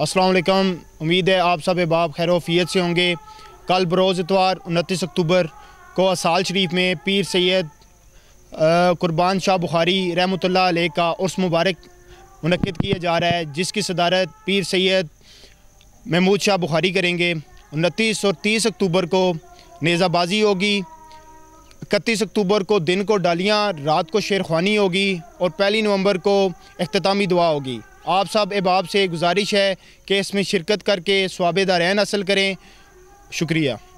असलकम उम्मीद है आप सब बाप खैरोफियत से होंगे कल बरोज़ इतवार उनतीस अक्टूबर को असाल शरीफ में पीर सैद कुर्बान शाह बुखारी रहमत ला का उर्स मुबारक मनद किया जा रहा है जिसकी सदारत पीर सैद महमूद शाह बुखारी करेंगे उनतीस और तीस अक्टूबर को नेज़ाबाजी होगी इकतीस अक्टूबर को दिन को डालियाँ रात को शेरखानी होगी और पहली नवंबर को अख्तामी दुआ होगी आप सब अहबाब से गुजारिश है कि इसमें शिरकत करके रैन हासिल करें शुक्रिया